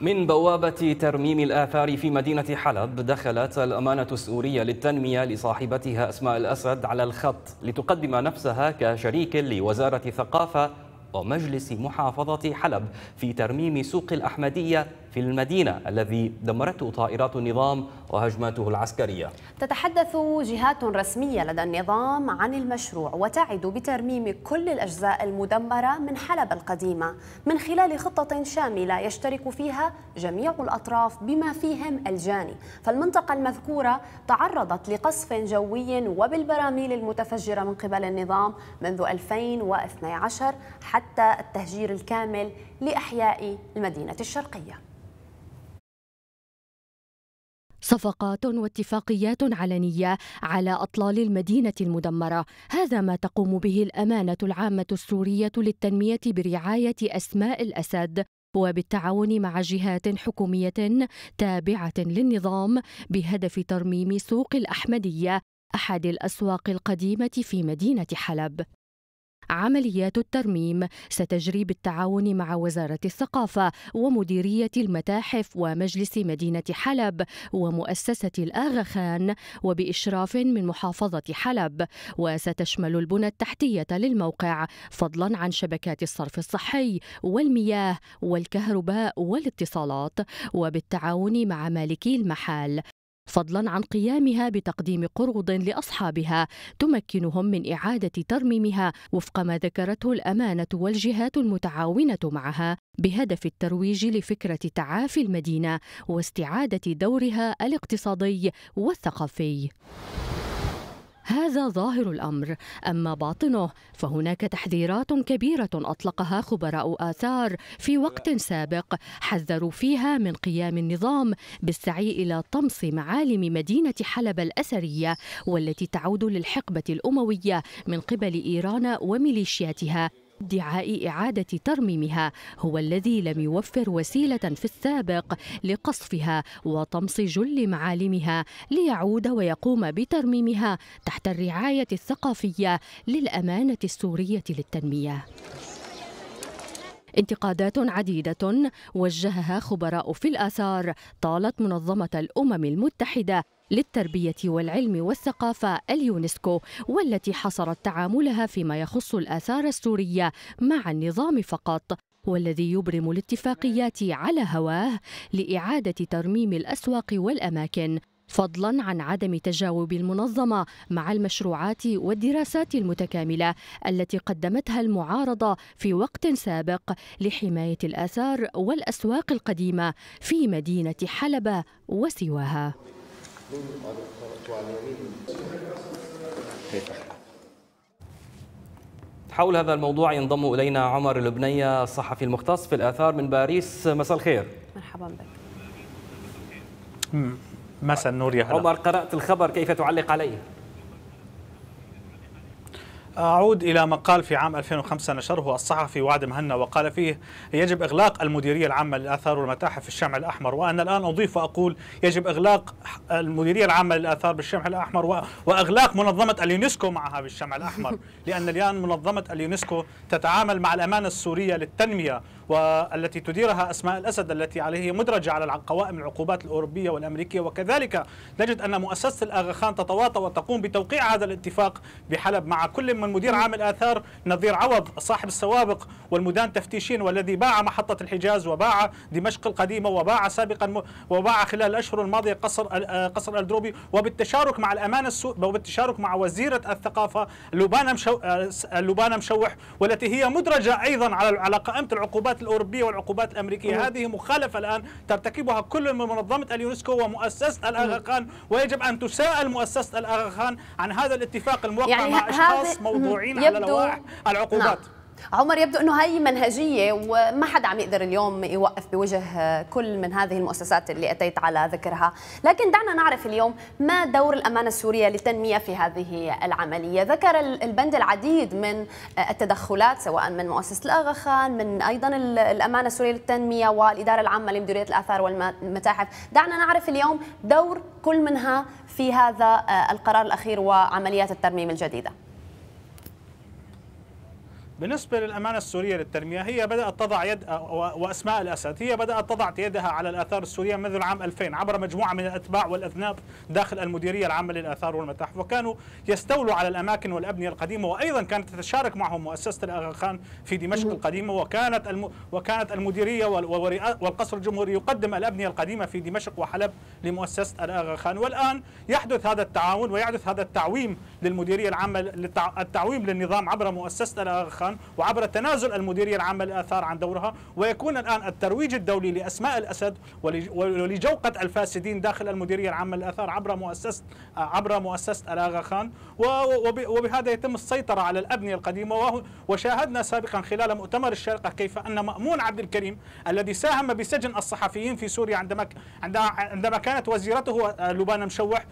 من بوابة ترميم الآثار في مدينة حلب دخلت الأمانة السورية للتنمية لصاحبتها أسماء الأسد على الخط لتقدم نفسها كشريك لوزارة الثقافة ومجلس محافظة حلب في ترميم سوق الأحمدية في المدينة الذي دمرته طائرات النظام وهجماته العسكرية تتحدث جهات رسمية لدى النظام عن المشروع وتعد بترميم كل الأجزاء المدمرة من حلب القديمة من خلال خطة شاملة يشترك فيها جميع الأطراف بما فيهم الجاني فالمنطقة المذكورة تعرضت لقصف جوي وبالبراميل المتفجرة من قبل النظام منذ 2012 حتى التهجير الكامل لأحياء المدينة الشرقية صفقات واتفاقيات علنيه على اطلال المدينه المدمره هذا ما تقوم به الامانه العامه السوريه للتنميه برعايه اسماء الاسد وبالتعاون مع جهات حكوميه تابعه للنظام بهدف ترميم سوق الاحمديه احد الاسواق القديمه في مدينه حلب عمليات الترميم ستجري بالتعاون مع وزارة الثقافة ومديرية المتاحف ومجلس مدينة حلب ومؤسسة الآغخان وبإشراف من محافظة حلب وستشمل البنى التحتية للموقع فضلا عن شبكات الصرف الصحي والمياه والكهرباء والاتصالات وبالتعاون مع مالكي المحال فضلا عن قيامها بتقديم قروض لاصحابها تمكنهم من اعاده ترميمها وفق ما ذكرته الامانه والجهات المتعاونه معها بهدف الترويج لفكره تعافي المدينه واستعاده دورها الاقتصادي والثقافي هذا ظاهر الأمر أما باطنه فهناك تحذيرات كبيرة أطلقها خبراء آثار في وقت سابق حذروا فيها من قيام النظام بالسعي إلى طمس معالم مدينة حلب الأثرية والتي تعود للحقبة الأموية من قبل إيران وميليشياتها ادعاء إعادة ترميمها هو الذي لم يوفر وسيلة في السابق لقصفها وطمس جل معالمها ليعود ويقوم بترميمها تحت الرعاية الثقافية للأمانة السورية للتنمية انتقادات عديدة وجهها خبراء في الآثار طالت منظمة الأمم المتحدة للتربية والعلم والثقافة اليونسكو والتي حصرت تعاملها فيما يخص الآثار السورية مع النظام فقط والذي يبرم الاتفاقيات على هواه لإعادة ترميم الأسواق والأماكن فضلا عن عدم تجاوب المنظمه مع المشروعات والدراسات المتكامله التي قدمتها المعارضه في وقت سابق لحمايه الاثار والاسواق القديمه في مدينه حلب وسواها حول هذا الموضوع ينضم الينا عمر اللبنية الصحفي المختص في الاثار من باريس مساء الخير مرحبا بك مساء النور يا هلا عمر قرات الخبر كيف تعلق عليه أعود إلى مقال في عام 2005 نشره الصحفي وعد مهنا وقال فيه يجب إغلاق المديرية العامة للآثار والمتاحف في الشمع الأحمر وأنا الآن أضيف وأقول يجب إغلاق المديرية العامة للآثار بالشمع الأحمر وإغلاق منظمة اليونسكو معها بالشمع الأحمر لأن الآن منظمة اليونسكو تتعامل مع الأمانة السورية للتنمية والتي تديرها أسماء الأسد التي عليه مدرجة على قوائم العقوبات الأوروبية والأمريكية وكذلك نجد أن مؤسسة خان تتواطأ وتقوم بتوقيع هذا الاتفاق بحلب مع كل من مدير عام الآثار نظير عوض صاحب السوابق والمدان تفتيشين والذي باع محطة الحجاز وباع دمشق القديمة وباع سابقا وباع خلال الأشهر الماضية قصر آه، قصر الدروبي وبالتشارك مع الأمانة وبالتشارك مع وزيرة الثقافة لبانا آه، آه، مشوح والتي هي مدرجة أيضا على على قائمة العقوبات العقوبات الأوروبية والعقوبات الأمريكية م. هذه مخالفة الآن ترتكبها كل من منظمة اليونسكو ومؤسسة الأغاخان ويجب أن تساءل مؤسسة الأغاخان عن هذا الاتفاق الموقع يعني مع أشخاص موضوعين على لوائح العقوبات نعم. عمر يبدو انه هي منهجيه وما حدا عم يقدر اليوم يوقف بوجه كل من هذه المؤسسات اللي اتيت على ذكرها، لكن دعنا نعرف اليوم ما دور الامانه السوريه للتنميه في هذه العمليه، ذكر البند العديد من التدخلات سواء من مؤسسه الاغا خان، من ايضا الامانه السوريه للتنميه والاداره العامه لمديريه الاثار والمتاحف، دعنا نعرف اليوم دور كل منها في هذا القرار الاخير وعمليات الترميم الجديده. بالنسبة للأمانة السورية للتنمية هي بدأت تضع يد وأسماء الأسد هي بدأت تضع يدها على الآثار السورية منذ العام 2000 عبر مجموعة من الأتباع والأذناب داخل المديرية العامة للآثار والمتاحف وكانوا يستولوا على الأماكن والأبنية القديمة وأيضا كانت تتشارك معهم مؤسسة الأغا خان في دمشق القديمة وكانت الم وكانت المديرية والقصر الجمهوري يقدم الأبنية القديمة في دمشق وحلب لمؤسسة الأغا خان والآن يحدث هذا التعاون ويحدث هذا التعويم للمديرية العامة التعويم للنظام عبر مؤسسة الأغا خان تاريخا وعبر تنازل المديرية العامة للآثار عن دورها ويكون الآن الترويج الدولي لأسماء الأسد ولجوقة الفاسدين داخل المديرية العامة للآثار عبر مؤسسة عبر مؤسسة الآغا خان وبهذا يتم السيطرة على الأبنية القديمة وشاهدنا سابقا خلال مؤتمر الشرقة كيف أن مأمون عبد الكريم الذي ساهم بسجن الصحفيين في سوريا عندما عندما كانت وزيرته آه، لبنان مشوح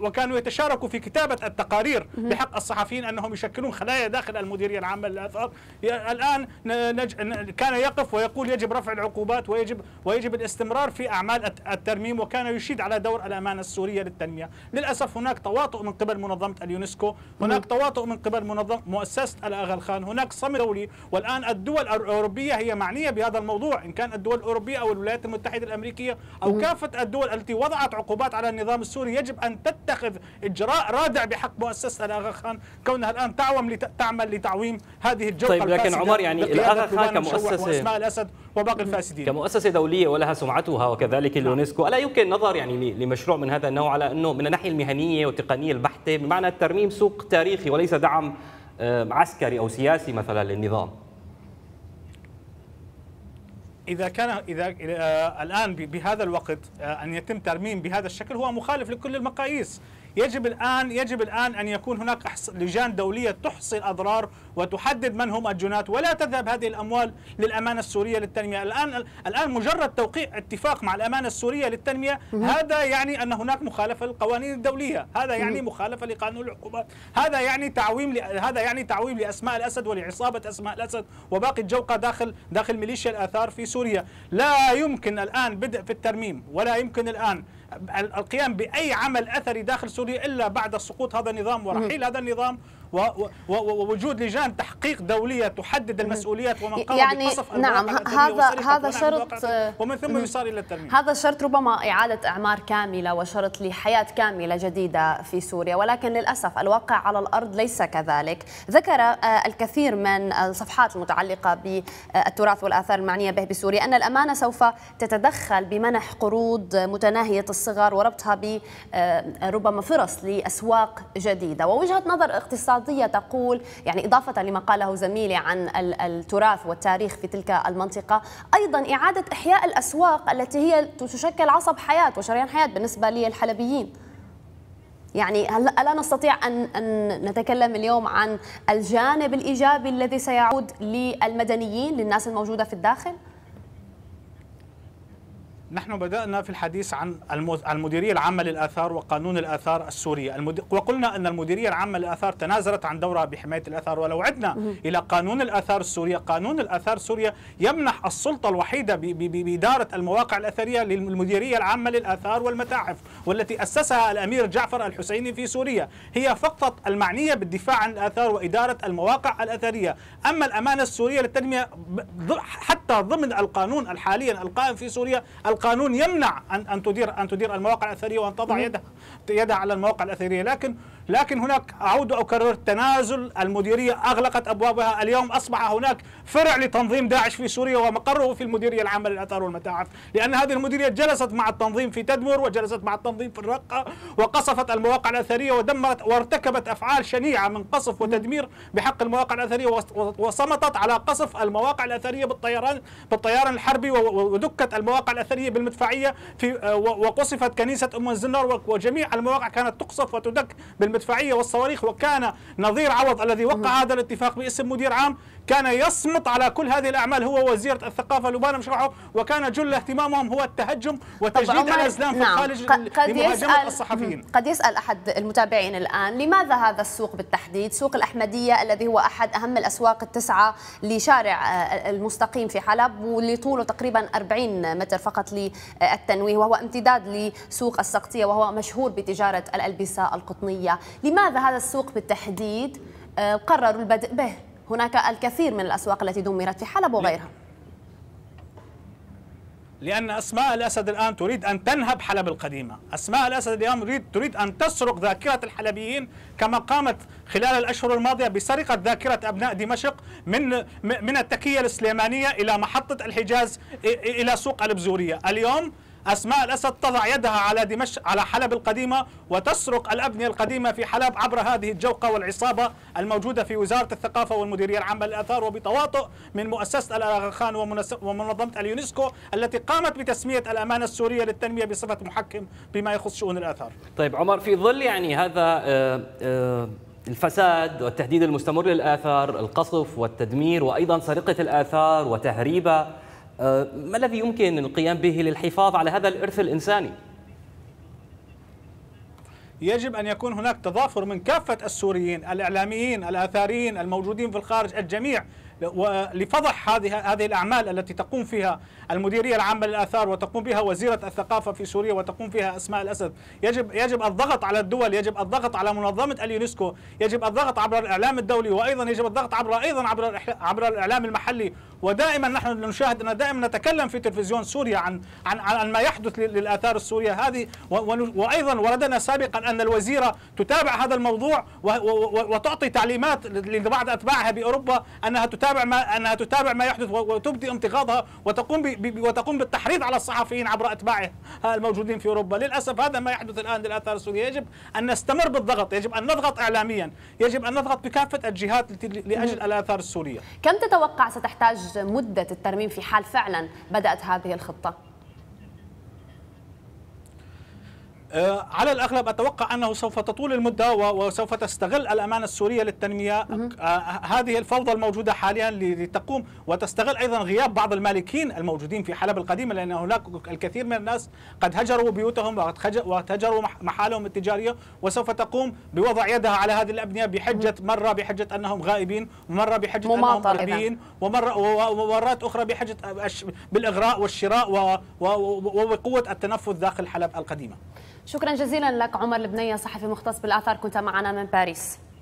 وكانوا يتشاركوا في كتابة التقارير بحق الصحفيين أنهم يشكلون خلايا داخل المديرية العامة للآثار الآن نج... كان يقف ويقول يجب رفع العقوبات ويجب ويجب الاستمرار في أعمال الترميم وكان يشيد على دور الأمانة السورية للتنمية للأسف هناك تواطؤ من قبل منظمة اليونسكو هناك تواطؤ من قبل منظمة مؤسسة الأغل خان هناك صمت دولي والآن الدول الأوروبية هي معنية بهذا الموضوع إن كان الدول الأوروبية أو الولايات المتحدة الأمريكية أو كافة الدول التي وضعت عقوبات على النظام السوري يجب أن تتخذ إجراء رادع بحق مؤسسة الأغا خان كونها الآن تعوم لتعمل تعمل لتعويم هذه الجوهرة طيب لكن عمر يعني الأغا خان كمؤسسة وأسماء الأسد وباقي الفاسدين كمؤسسة دولية ولها سمعتها وكذلك نعم. اليونسكو ألا يمكن نظر يعني لمشروع من هذا النوع على أنه من الناحية المهنية والتقنية البحتة بمعنى ترميم سوق تاريخي وليس دعم آه، عسكري أو سياسي مثلا للنظام اذا كان اذا آه، الان بهذا الوقت آه، ان يتم ترميم بهذا الشكل هو مخالف لكل المقاييس يجب الآن يجب الآن أن يكون هناك لجان دولية تحصي الأضرار وتحدد من هم الجنات ولا تذهب هذه الأموال للأمانة السورية للتنمية الآن الآن مجرد توقيع اتفاق مع الأمانة السورية للتنمية هذا يعني أن هناك مخالفة للقوانين الدولية هذا يعني مخالفة لقانون العقوبات هذا يعني تعويم هذا يعني تعويم لأسماء الأسد ولعصابة أسماء الأسد وباقي الجوقة داخل داخل ميليشيا الآثار في سوريا لا يمكن الآن بدء في الترميم ولا يمكن الآن القيام باي عمل اثري داخل سوريا الا بعد سقوط هذا النظام ورحيل هذا النظام ووجود لجان تحقيق دوليه تحدد المسؤوليات ومن قام يعني بقصف نعم هذا هذا شرط آه، ومن ثم يصار الى الترميم هذا شرط ربما اعاده اعمار كامله وشرط لحياه كامله جديده في سوريا ولكن للاسف الواقع على الارض ليس كذلك ذكر آه، الكثير من الصفحات المتعلقه بالتراث والاثار المعنيه به بسوريا ان الامانه سوف تتدخل بمنح قروض متناهيه الصغر وربطها بربما آه، فرص لاسواق جديده ووجهه نظر اقتصاد اقتصادية تقول يعني إضافة لما قاله زميلي عن التراث والتاريخ في تلك المنطقة أيضا إعادة إحياء الأسواق التي هي تشكل عصب حياة وشريان حياة بالنسبة للحلبيين يعني هل ألا نستطيع أن, أن نتكلم اليوم عن الجانب الإيجابي الذي سيعود للمدنيين للناس الموجودة في الداخل؟ نحن بدأنا في الحديث عن المديرية العامة للآثار وقانون الآثار السورية وقلنا أن المديرية العامة للآثار تنازلت عن دورها بحماية الآثار ولو عدنا إلى قانون الآثار السورية قانون الآثار السورية يمنح السلطة الوحيدة بإدارة المواقع الأثرية للمديرية العامة للآثار والمتاحف والتي أسسها الأمير جعفر الحسيني في سوريا هي فقط المعنية بالدفاع عن الآثار وإدارة المواقع الأثرية أما الأمانة السورية للتنمية حتى ضمن القانون الحاليا القائم في سوريا القانون يمنع أن أن تدير أن تدير المواقع الأثرية وأن تضع يدها يدها على المواقع الأثرية لكن لكن هناك أعود وأكرر تنازل المديرية أغلقت أبوابها اليوم أصبح هناك فرع لتنظيم داعش في سوريا ومقره في المديرية العامة للآثار والمتاحف لأن هذه المديرية جلست مع التنظيم في تدمر وجلست مع التنظيم في الرقة وقصفت المواقع الأثرية ودمرت وارتكبت أفعال شنيعة من قصف وتدمير بحق المواقع الأثرية وصمتت على قصف المواقع الأثرية بالطيران بالطيران الحربي ودكت المواقع الأثرية بالمدفعية في آه، وقصفت كنيسة أم الزنار وجميع المواقع كانت تقصف وتدك بالمدفعية المدفعيه والصواريخ وكان نظير عوض الذي وقع هذا الاتفاق باسم مدير عام كان يصمت على كل هذه الاعمال هو وزيره الثقافه لبنان مشروعه وكان جل اهتمامهم هو التهجم وتجديد الازلام في نعم. الخارج لمهاجمه الصحفيين قد يسال احد المتابعين الان لماذا هذا السوق بالتحديد سوق الاحمديه الذي هو احد اهم الاسواق التسعه لشارع آه، المستقيم في حلب واللي طوله تقريبا 40 متر فقط للتنويه وهو امتداد لسوق السقطيه وهو مشهور بتجاره الالبسه القطنيه لماذا هذا السوق بالتحديد آه، قرروا البدء به هناك الكثير من الأسواق التي دمرت في حلب وغيرها لأن أسماء الأسد الآن تريد أن تنهب حلب القديمة أسماء الأسد اليوم تريد, تريد أن تسرق ذاكرة الحلبيين كما قامت خلال الأشهر الماضية بسرقة ذاكرة أبناء دمشق من, من التكية السليمانية إلى محطة الحجاز إلى سوق البزورية اليوم أسماء الأسد تضع يدها على دمشق على حلب القديمة وتسرق الأبنية القديمة في حلب عبر هذه الجوقة والعصابة الموجودة في وزارة الثقافة والمديرية العامة للآثار وبتواطؤ من مؤسسة خان ومنظمة اليونسكو التي قامت بتسمية الأمانة السورية للتنمية بصفة محكم بما يخص شؤون الآثار طيب عمر في ظل يعني هذا آه، آه، الفساد والتهديد المستمر للآثار القصف والتدمير وأيضا سرقة الآثار وتهريبها آه، ما الذي يمكن القيام به للحفاظ على هذا الإرث الإنساني؟ يجب أن يكون هناك تضافر من كافة السوريين الإعلاميين الآثاريين الموجودين في الخارج الجميع ولفضح هذه هذه الاعمال التي تقوم فيها المديريه العامه للاثار وتقوم بها وزيره الثقافه في سوريا وتقوم فيها اسماء الاسد يجب يجب الضغط على الدول يجب الضغط على منظمه اليونسكو يجب الضغط عبر الاعلام الدولي وايضا يجب الضغط عبر ايضا عبر عبر الاعلام المحلي ودائما نحن نشاهد ان دائما نتكلم في تلفزيون سوريا عن عن عن ما يحدث للاثار السوريه هذه وايضا وردنا سابقا ان الوزيره تتابع هذا الموضوع وتعطي تعليمات لبعض اتباعها باوروبا انها تتابع تتابع ما انها تتابع ما يحدث وتبدي انتقادها وتقوم وتقوم بالتحريض على الصحفيين عبر اتباعها الموجودين في اوروبا، للاسف هذا ما يحدث الان للاثار السوريه، يجب ان نستمر بالضغط، يجب ان نضغط اعلاميا، يجب ان نضغط بكافه الجهات لاجل الاثار السوريه. كم تتوقع ستحتاج مده الترميم في حال فعلا بدات هذه الخطه؟ آه، على الأغلب أتوقع أنه سوف تطول المدة وسوف تستغل الأمانة السورية للتنمية آه، هذه الفوضى الموجودة حاليا لتقوم وتستغل أيضا غياب بعض المالكين الموجودين في حلب القديمة لأن هناك الكثير من الناس قد هجروا بيوتهم وقد هجروا محالهم التجارية وسوف تقوم بوضع يدها على هذه الأبنية بحجة مرة بحجة أنهم غائبين ومرة بحجة أنهم غربيين ومرة ومرات أخرى بحجة بالإغراء والشراء وقوة التنفذ داخل حلب القديمة شكرا جزيلا لك عمر البنيه صحفي مختص بالاثار كنت معنا من باريس